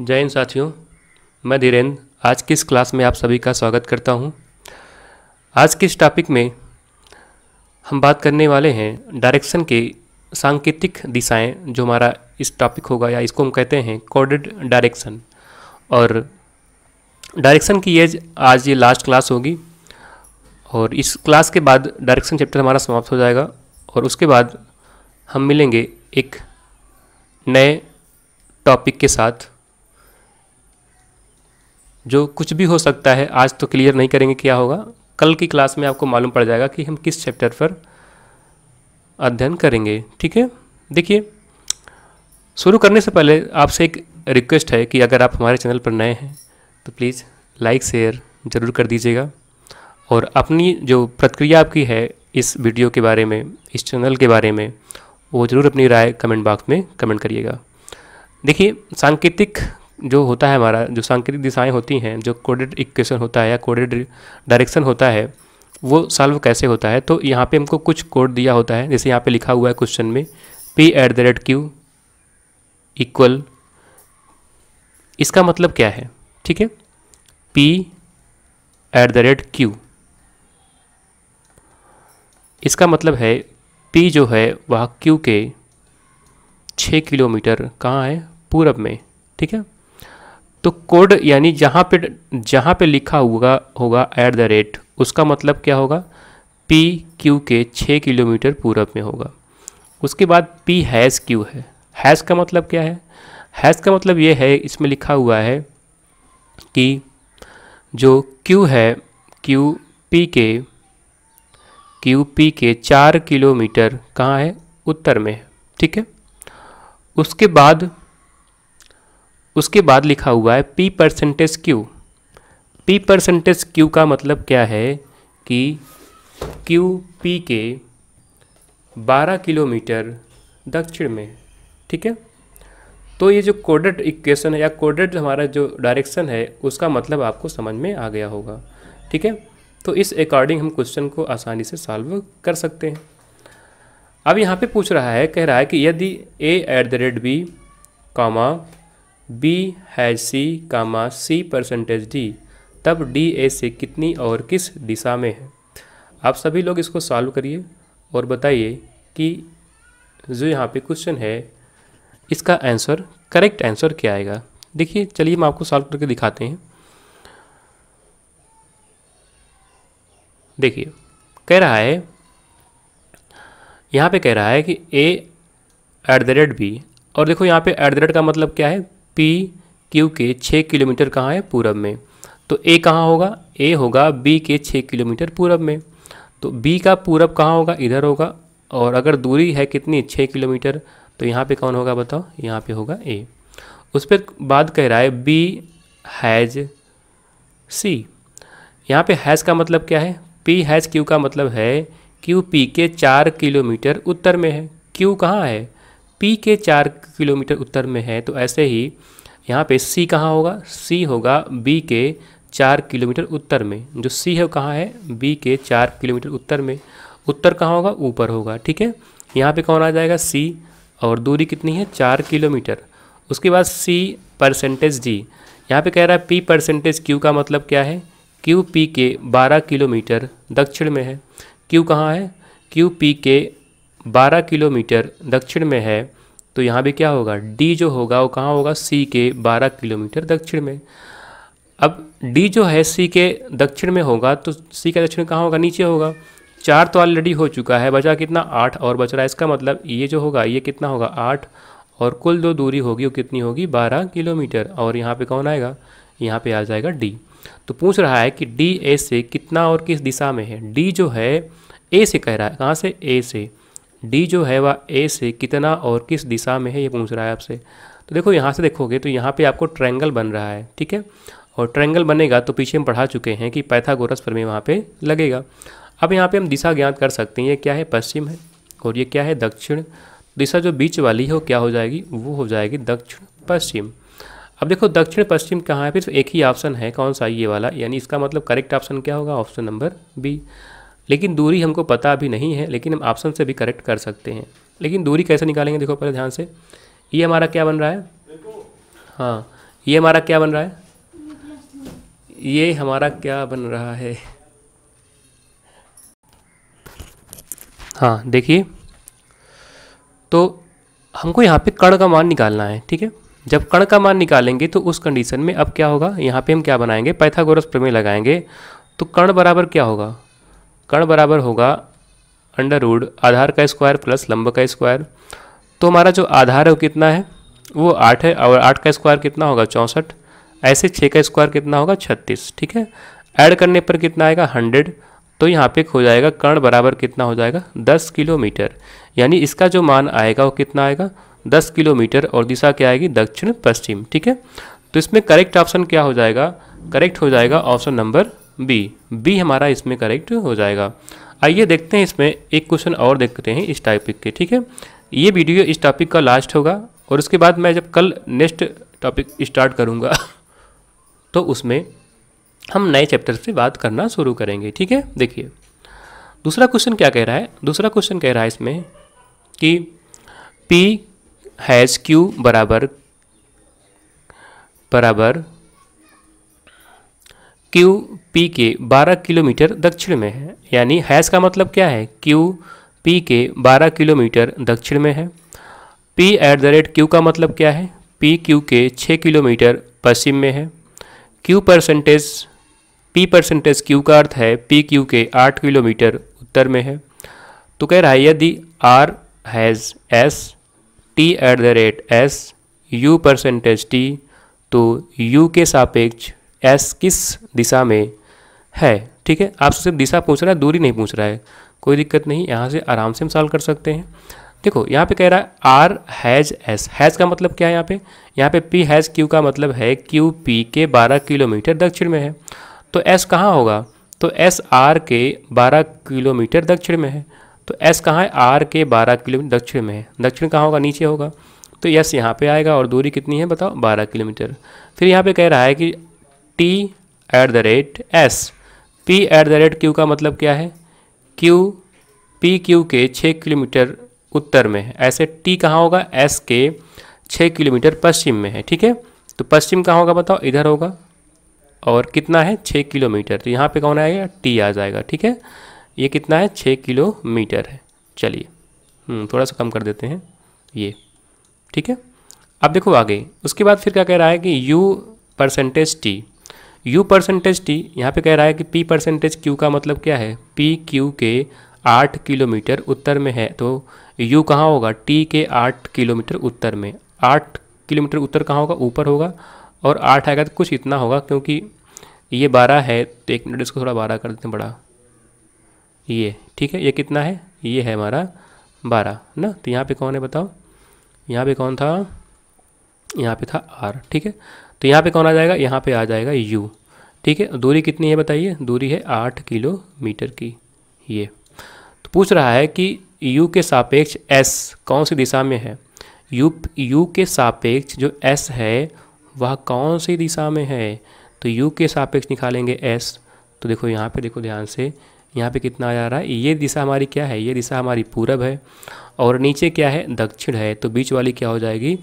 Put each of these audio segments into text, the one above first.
जय हिंद साथियों मैं धीरेन्द्र आज की इस क्लास में आप सभी का स्वागत करता हूं। आज के इस टॉपिक में हम बात करने वाले हैं डायरेक्शन के सांकेतिक दिशाएं जो हमारा इस टॉपिक होगा या इसको हम कहते हैं कोडेड डायरेक्शन और डायरेक्शन की ये आज ये लास्ट क्लास होगी और इस क्लास के बाद डायरेक्शन चैप्टर हमारा समाप्त हो जाएगा और उसके बाद हम मिलेंगे एक नए टॉपिक के साथ जो कुछ भी हो सकता है आज तो क्लियर नहीं करेंगे क्या होगा कल की क्लास में आपको मालूम पड़ जाएगा कि हम किस चैप्टर पर अध्ययन करेंगे ठीक है देखिए शुरू करने से पहले आपसे एक रिक्वेस्ट है कि अगर आप हमारे चैनल पर नए हैं तो प्लीज़ लाइक शेयर ज़रूर कर दीजिएगा और अपनी जो प्रतिक्रिया आपकी है इस वीडियो के बारे में इस चैनल के बारे में वो ज़रूर अपनी राय कमेंट बॉक्स में कमेंट करिएगा देखिए सांकेतिक जो होता है हमारा जो सांकेतिक दिशाएं होती हैं जो कोडेड इक्वेशन होता है या कोडेड डायरेक्शन होता है वो सॉल्व कैसे होता है तो यहाँ पे हमको कुछ कोड दिया होता है जैसे यहाँ पे लिखा हुआ है क्वेश्चन में p at the rate Q equal इसका मतलब क्या है ठीक है p at the rate Q इसका मतलब है p जो है वह q के छः किलोमीटर कहाँ है पूरब में ठीक है तो कोड यानी जहाँ पे जहाँ पे लिखा हुआ होगा एट द रेट उसका मतलब क्या होगा पी क्यू के छः किलोमीटर पूरब में होगा उसके बाद पी हैज़ क्यू है हैज़ का मतलब क्या है हैज़ का मतलब ये है इसमें लिखा हुआ है कि जो क्यू है क्यू पी के क्यू पी के चार किलोमीटर कहाँ है उत्तर में ठीक है उसके बाद उसके बाद लिखा हुआ है P percentage Q P percentage Q का मतलब क्या है कि क्यू पी के 12 किलोमीटर दक्षिण में ठीक है तो ये जो कोडेड इक्वेशन है या कोडेड हमारा जो डायरेक्शन है उसका मतलब आपको समझ में आ गया होगा ठीक है तो इस अकॉर्डिंग हम क्वेश्चन को आसानी से सॉल्व कर सकते हैं अब यहाँ पे पूछ रहा है कह रहा है कि यदि A at the rate B comma B has C comma C percentage D तब डी ए से कितनी और किस दिशा में है आप सभी लोग इसको सॉल्व करिए और बताइए कि जो यहाँ पे क्वेश्चन है इसका आंसर करेक्ट आंसर क्या आएगा देखिए चलिए हम आपको सॉल्व करके दिखाते हैं देखिए कह रहा है यहाँ पे कह रहा है कि A at the rate B और देखो यहाँ पे एट द रेट का मतलब क्या है पी क्यू के छः किलोमीटर कहाँ है पूरब में तो ए कहाँ होगा ए होगा बी के छः किलोमीटर पूरब में तो बी का पूरब कहाँ होगा इधर होगा और अगर दूरी है कितनी छः किलोमीटर तो यहाँ पे कौन होगा बताओ यहाँ पे होगा ए उस पर बात कह रहा है बी हैज सी यहाँ पे हैज़ का मतलब क्या है पी हैज़ क्यू का मतलब है क्यू पी के चार किलोमीटर उत्तर में है क्यू कहाँ है पी के चार किलोमीटर उत्तर में है तो ऐसे ही यहाँ पे सी कहाँ होगा सी होगा बी के चार किलोमीटर उत्तर में जो सी है वो कहाँ है बी के चार किलोमीटर उत्तर में उत्तर कहाँ होगा ऊपर होगा ठीक है यहाँ पे कौन आ जाएगा सी और दूरी कितनी है चार किलोमीटर उसके बाद सी परसेंटेज जी यहाँ पे कह रहा है पी परसेंटेज क्यू का मतलब क्या है क्यू पी के बारह किलोमीटर दक्षिण में है क्यू कहाँ है क्यू पी के 12 किलोमीटर दक्षिण में है तो यहाँ भी क्या होगा डी जो होगा वो कहाँ होगा सी के 12 किलोमीटर दक्षिण में अब डी जो है सी के दक्षिण में होगा तो सी का दक्षिण कहाँ होगा नीचे होगा चार तो ऑलरेडी हो चुका है बचा कितना आठ और बच रहा है इसका मतलब ये जो होगा ये कितना होगा आठ और कुल जो दूरी होगी वो कितनी होगी बारह किलोमीटर और यहाँ पे कौन आएगा यहाँ पे आ जाएगा डी तो पूछ रहा है कि डी ए से कितना और किस दिशा में है डी जो है ए से कह रहा है कहाँ से ए से डी जो है वह ए से कितना और किस दिशा में है ये पूछ रहा है आपसे तो देखो यहाँ से देखोगे तो यहाँ पे आपको ट्रायंगल बन रहा है ठीक है और ट्रायंगल बनेगा तो पीछे हम पढ़ा चुके हैं कि पैथागोरस प्रमेय वहाँ पे लगेगा अब यहाँ पे हम दिशा ज्ञात कर सकते हैं ये क्या है पश्चिम है और ये क्या है दक्षिण दिशा जो बीच वाली है वो क्या हो जाएगी वो हो जाएगी दक्षिण पश्चिम अब देखो दक्षिण पश्चिम कहाँ है फिर एक ही ऑप्शन है कौन सा ये वाला यानी इसका मतलब करेक्ट ऑप्शन क्या होगा ऑप्शन नंबर बी लेकिन दूरी हमको पता अभी नहीं है लेकिन हम ऑप्शन से भी करेक्ट कर सकते हैं लेकिन दूरी कैसे निकालेंगे देखो पहले ध्यान से ये हमारा क्या बन रहा है हाँ ये हमारा क्या बन रहा है ये हमारा क्या बन रहा है हाँ देखिए तो हमको यहाँ पे कण का मान निकालना है ठीक है जब कण का मान निकालेंगे तो उस कंडीशन में अब क्या होगा यहाँ पे हम क्या बनाएंगे पैथागोरस प्रमेय लगाएंगे तो कण बराबर क्या होगा कर्ण बराबर होगा अंडर रूड आधार का स्क्वायर प्लस लंब का स्क्वायर तो हमारा जो आधार है वो कितना है वो आठ है और आठ का स्क्वायर कितना होगा चौंसठ ऐसे छः का स्क्वायर कितना होगा छत्तीस ठीक है ऐड करने पर कितना आएगा हंड्रेड तो यहाँ पे हो जाएगा कर्ण बराबर कितना हो जाएगा दस किलोमीटर यानी इसका जो मान आएगा वो कितना आएगा दस किलोमीटर और दिशा क्या आएगी दक्षिण पश्चिम ठीक है तो इसमें करेक्ट ऑप्शन क्या हो जाएगा करेक्ट हो जाएगा ऑप्शन नंबर बी बी हमारा इसमें करेक्ट हो जाएगा आइए देखते हैं इसमें एक क्वेश्चन और देखते हैं इस टॉपिक के ठीक है ये वीडियो इस टॉपिक का लास्ट होगा और उसके बाद मैं जब कल नेक्स्ट टॉपिक स्टार्ट करूँगा तो उसमें हम नए चैप्टर से बात करना शुरू करेंगे ठीक है देखिए दूसरा क्वेश्चन क्या कह रहा है दूसरा क्वेश्चन कह रहा है इसमें कि पी हैज़ क्यू बराबर बराबर क्यू पी के 12 किलोमीटर दक्षिण में है यानी हैस का मतलब क्या है क्यू पी के 12 किलोमीटर दक्षिण में है P at the rate Q का मतलब क्या है पी क्यू के 6 किलोमीटर पश्चिम में है Q percentage P percentage Q का अर्थ है पी क्यू के 8 किलोमीटर उत्तर में है तो कह रहा है यदि R has S T at the rate S U percentage T तो यू के सापेक्ष एस किस दिशा में है ठीक है आपसे सिर्फ दिशा पूछ रहा है दूरी नहीं पूछ रहा है कोई दिक्कत नहीं यहाँ से आराम से हम सॉल्व कर सकते हैं देखो यहाँ पे कह रहा है आर हैज़ एस हैज़ का मतलब क्या है यहाँ पे यहाँ पे पी हैज़ क्यू का मतलब है क्यू पी के 12 किलोमीटर दक्षिण में है तो एस कहाँ होगा तो एस आर के 12 किलोमीटर दक्षिण में है तो एस कहाँ है आर के 12 किलोमीटर दक्षिण में है दक्षिण कहाँ होगा नीचे होगा तो यस यहाँ पे आएगा और दूरी कितनी है बताओ 12 किलोमीटर फिर यहाँ पे कह रहा है कि T at the rate S P at the rate Q का मतलब क्या है क्यू पी क्यू के छः किलोमीटर उत्तर में है ऐसे टी कहाँ होगा एस के छः किलोमीटर पश्चिम में है ठीक है तो पश्चिम कहाँ होगा बताओ इधर होगा और कितना है छः किलोमीटर तो यहाँ पे कौन आएगा टी आ जाएगा ठीक है ये कितना है छः किलोमीटर है चलिए हम्म, थोड़ा सा कम कर देते हैं ये ठीक है अब देखो आगे उसके बाद फिर क्या कह रहा है कि U percentage T U percentage T यहाँ पे कह रहा है कि पी परसेंटेज क्यू का मतलब क्या है पी क्यू के आठ किलोमीटर उत्तर में है तो यू कहाँ होगा टी के आठ किलोमीटर उत्तर में आठ किलोमीटर उत्तर कहाँ होगा ऊपर होगा और आठ आएगा तो कुछ इतना होगा क्योंकि ये बारह है तो एक मिनट इसको थोड़ा बारह कर देते हैं बड़ा ये ठीक है ये कितना है ये है हमारा बारह ना तो यहाँ पे कौन है बताओ यहाँ पे कौन था यहाँ पे था आर ठीक है तो यहाँ पे कौन आ जाएगा यहाँ पे आ जाएगा यू ठीक है दूरी कितनी है बताइए दूरी है आठ किलोमीटर की ये तो पूछ रहा है कि यू के सापेक्ष एस कौन सी दिशा में है यू यू के सापेक्ष जो एस है वह कौन सी दिशा में है तो यू के सापेक्ष निकालेंगे एस तो देखो यहाँ पे देखो ध्यान से यहाँ पे कितना आ जा रहा है ये दिशा हमारी क्या है ये दिशा हमारी पूरब है और नीचे क्या है दक्षिण है तो बीच वाली क्या हो जाएगी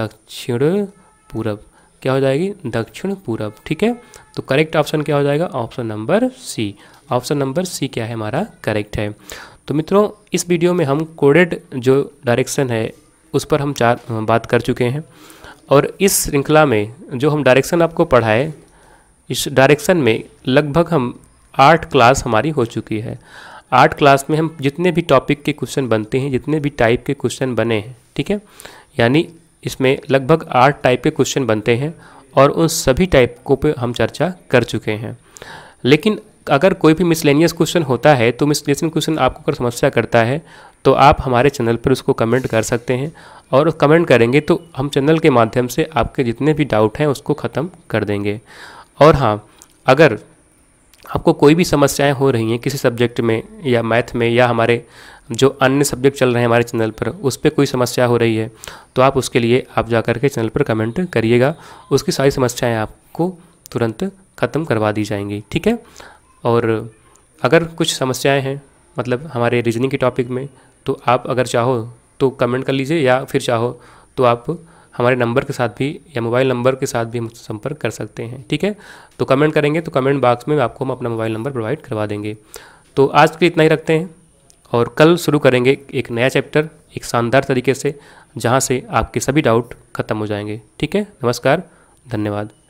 दक्षिण पूरब क्या हो जाएगी दक्षिण पूरब ठीक है तो करेक्ट ऑप्शन क्या हो जाएगा option number C option number C क्या है हमारा करेक्ट है तो मित्रों इस वीडियो में हम कोडेड जो डायरेक्शन है उस पर हम चार बात कर चुके हैं और इस श्रृंखला में जो हम डायरेक्शन आपको पढ़ाए इस डायरेक्शन में लगभग हम आठ क्लास हमारी हो चुकी है आठ क्लास में हम जितने भी टॉपिक के क्वेश्चन बनते हैं जितने भी टाइप के क्वेश्चन बने हैं ठीक है यानी इसमें लगभग आठ टाइप के क्वेश्चन बनते हैं और उन सभी टाइप को पे हम चर्चा कर चुके हैं लेकिन अगर कोई भी मिसलेनियस क्वेश्चन होता है तो मिसलेनियस क्वेश्चन आपको अगर समस्या करता है तो आप हमारे चैनल पर उसको कमेंट कर सकते हैं और कमेंट करेंगे तो हम चैनल के माध्यम से आपके जितने भी डाउट हैं उसको ख़त्म कर देंगे और हाँ अगर आपको कोई भी समस्याएं हो रही हैं किसी सब्जेक्ट में या मैथ में या हमारे जो अन्य सब्जेक्ट चल रहे हैं हमारे चैनल पर उस पर कोई समस्या हो रही है तो आप उसके लिए आप जा कर के चैनल पर कमेंट करिएगा उसकी सारी समस्याएँ आपको तुरंत ख़त्म करवा दी जाएंगी ठीक है और अगर कुछ समस्याएं हैं मतलब हमारे रीजनिंग के टॉपिक में तो आप अगर चाहो तो कमेंट कर लीजिए या फिर चाहो तो आप हमारे नंबर के साथ भी या मोबाइल नंबर के साथ भी हम संपर्क कर सकते हैं ठीक है तो कमेंट करेंगे तो कमेंट बॉक्स में आपको हम अपना मोबाइल नंबर प्रोवाइड करवा देंगे तो आज के इतना ही रखते हैं और कल शुरू करेंगे एक नया चैप्टर एक शानदार तरीके से जहाँ से आपके सभी डाउट खत्म हो जाएंगे ठीक है नमस्कार धन्यवाद